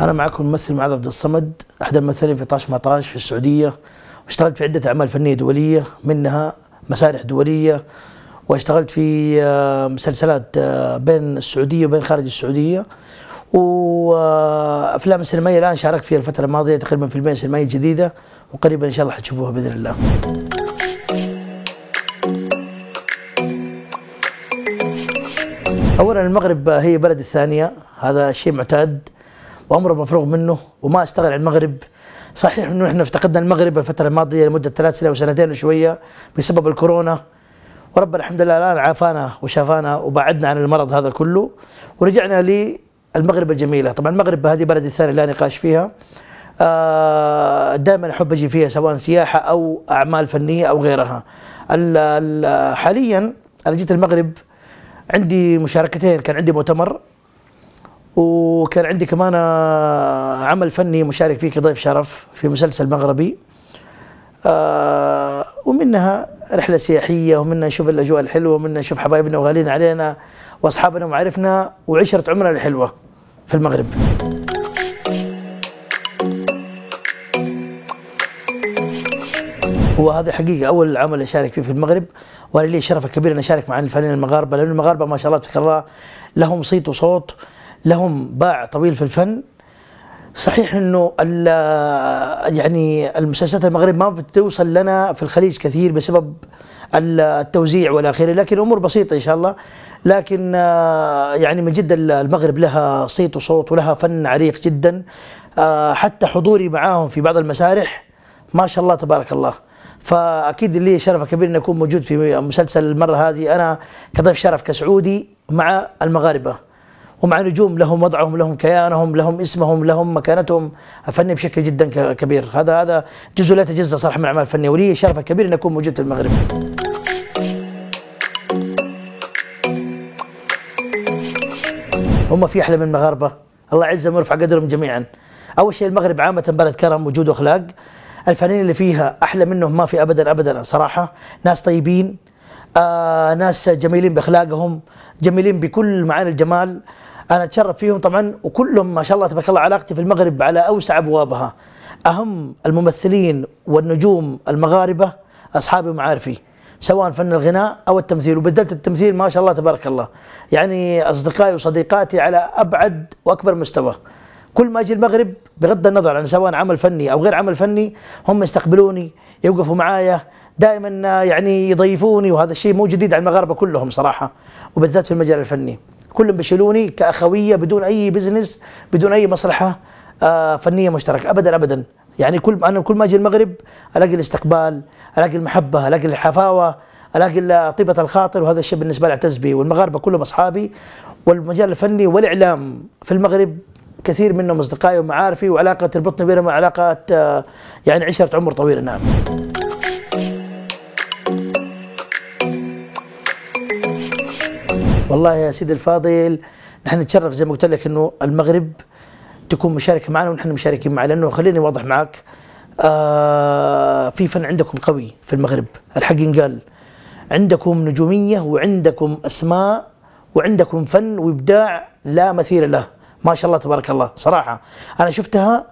أنا معكم الممثل معاذ عبد الصمد أحد الممثلين في طاش مطاش في السعودية واشتغلت في عدة أعمال فنية دولية منها مسارح دولية واشتغلت في آه، مسلسلات آه، بين السعودية وبين خارج السعودية وأفلام آه، سينمائية الآن شاركت فيها الفترة الماضية تقريبا فيلمين سينمائية جديدة وقريبا إن شاء الله حتشوفوها بإذن الله اولا المغرب هي بلد الثانيه هذا شيء معتاد وامر مفروغ منه وما استغنى عن المغرب صحيح انه احنا افتقدنا المغرب الفتره الماضيه لمده ثلاث سنين او سنتين وشويه بسبب الكورونا وربنا الحمد لله الان عافانا وشافانا وبعدنا عن المرض هذا كله ورجعنا للمغرب الجميله، طبعا المغرب هذه بلدي الثاني لا نقاش فيها آه، دائما احب اجي فيها سواء سياحه او اعمال فنيه او غيرها. حاليا انا جيت المغرب عندي مشاركتين كان عندي مؤتمر وكان عندي كمان آه، عمل فني مشارك فيه كضيف شرف في مسلسل مغربي آه، ومنها رحله سياحيه ومنها نشوف الاجواء الحلوه ومنها نشوف حبايبنا وغالين علينا واصحابنا ومعارفنا وعشره عمرنا الحلوه في المغرب وهذا حقيقة أول عمل أشارك فيه في المغرب وأنا لي الشرف الكبير أن أشارك مع الفنانين المغاربة لأن المغاربة ما شاء الله تبارك الله لهم صيت وصوت لهم باع طويل في الفن صحيح انه يعني المسلسلات المغرب ما بتوصل لنا في الخليج كثير بسبب التوزيع والى اخره لكن امور بسيطه ان شاء الله لكن آه، يعني من جد المغرب لها صيت وصوت ولها فن عريق جدا آه، حتى حضوري معاهم في بعض المسارح ما شاء الله تبارك الله فاكيد لي شرف كبير ان اكون موجود في مسلسل المره هذه انا كضيف شرف كسعودي مع المغاربه هم نجوم لهم وضعهم لهم كيانهم لهم اسمهم لهم مكانتهم فني بشكل جدا كبير هذا هذا جزء لا يتجزا صراحه من الاعمال الفنيه ولي الشرف الكبير ان اكون موجود في المغرب هم في احلى من المغاربه الله يعزهم ويرفع قدرهم جميعا اول شيء المغرب عامه بلد كرم وجود واخلاق الفنانين اللي فيها احلى منهم ما في ابدا ابدا صراحه ناس طيبين آه ناس جميلين باخلاقهم جميلين بكل معاني الجمال انا اتشرف فيهم طبعا وكلهم ما شاء الله تبارك الله علاقتي في المغرب على اوسع ابوابها اهم الممثلين والنجوم المغاربه اصحابي ومعارفي سواء فن الغناء او التمثيل وبدلت التمثيل ما شاء الله تبارك الله يعني اصدقائي وصديقاتي على ابعد واكبر مستوى كل ما اجي المغرب بغض النظر عن سواء عمل فني او غير عمل فني هم يستقبلوني يوقفوا معايا دائما يعني يضيفوني وهذا الشيء مو جديد على المغاربه كلهم صراحه وبالذات في المجال الفني كلهم بيشيلوني كاخويه بدون اي بزنس بدون اي مصلحه آه، فنيه مشتركه ابدا ابدا يعني كل انا كل ما اجي المغرب الاقي الاستقبال الاقي المحبه الاقي الحفاوه الاقي طيبه الخاطر وهذا الشيء بالنسبه لي اعتز به والمغاربه كلهم اصحابي والمجال الفني والاعلام في المغرب كثير منهم اصدقائي ومعارفي وعلاقه تربطني بينهم علاقات آه، يعني عشره عمر طويله نعم. والله يا سيدي الفاضل نحن نتشرف زي ما قلت لك انه المغرب تكون مشاركه معنا ونحن مشاركين معه لانه خليني واضح معك آه في فن عندكم قوي في المغرب الحق ينقال عندكم نجوميه وعندكم اسماء وعندكم فن وابداع لا مثيل له ما شاء الله تبارك الله صراحه انا شفتها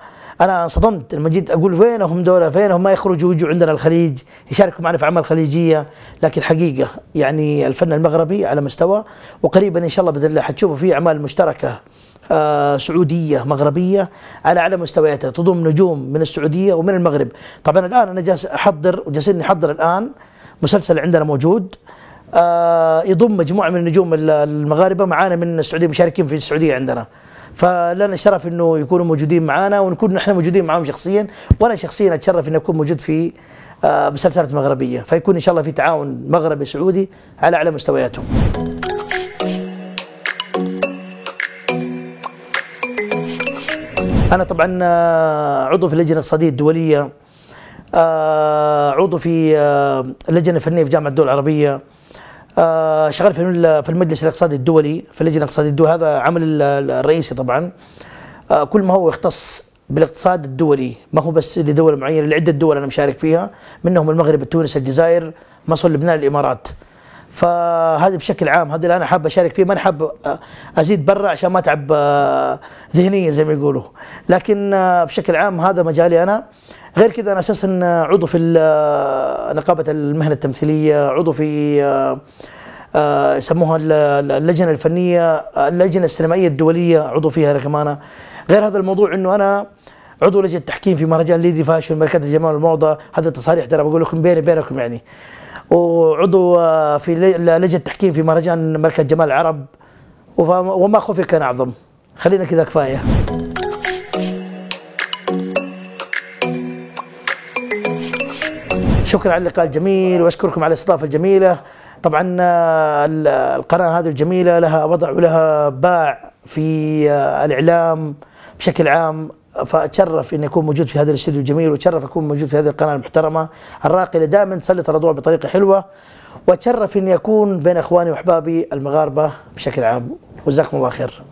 انا انصدمت لما جيت اقول وينهم دولة فينهم ما يخرجوا ويجوا عندنا الخليج يشاركوا معنا في اعمال خليجيه لكن حقيقه يعني الفن المغربي على مستوى وقريبا ان شاء الله باذن الله حتشوفوا في اعمال مشتركه آه سعوديه مغربيه على اعلى مستوياتها تضم نجوم من السعوديه ومن المغرب طبعا الان انا جالس احضر وجالسين نحضر الان مسلسل عندنا موجود آه يضم مجموعه من النجوم المغاربه معانا من السعوديه مشاركين في السعوديه عندنا فلنا الشرف انه يكونوا موجودين معنا ونكون نحن موجودين معهم شخصيا وانا شخصيا اتشرف اني اكون موجود في آه، مسلسلات مغربيه فيكون ان شاء الله في تعاون مغربي سعودي على اعلى مستوياتهم انا طبعا آه، عضو في اللجنه الاقتصاديه الدوليه آه، عضو في اللجنه الفنيه في جامعه الدول العربيه آه، شغال في المجلس الاقتصادي الدولي في اللجنه الاقتصاديه الدوليه هذا عمل الرئيسي طبعا آه، كل ما هو يختص بالاقتصاد الدولي ما هو بس لدول معينه لعده دول انا مشارك فيها منهم المغرب تونس الجزائر مصر لبنان الامارات فهذا بشكل عام هذا اللي انا حاب اشارك فيه ما حاب ازيد برا عشان ما اتعب آه، ذهنيا زي ما يقولوا لكن آه، بشكل عام هذا مجالي انا غير كذا انا اساسا آه، عضو في نقابه المهنه التمثيليه عضو في يسموها اللجنه الفنيه اللجنه السينمائيه الدوليه عضو فيها كمان غير هذا الموضوع انه انا عضو لجنه تحكيم في مهرجان ليدي فاشن مركز الجمال والموضه هذا التصاريح ترى بقول لكم بيني بينكم يعني وعضو في لجنه التحكيم في مهرجان مركز جمال العرب وما خوفي كان اعظم خلينا كذا كفايه شكرا على اللقاء الجميل واشكركم على الاستضافه الجميله طبعا القناه هذه الجميله لها وضع ولها باع في آه، الاعلام بشكل عام فاتشرف ان اكون موجود في هذا الاستديو الجميل واتشرف اكون موجود في هذه القناه المحترمه الراقيه دائما تسلط الاضواء بطريقه حلوه واتشرف ان اكون بين اخواني واحبابي المغاربه بشكل عام وجزاكم الله خير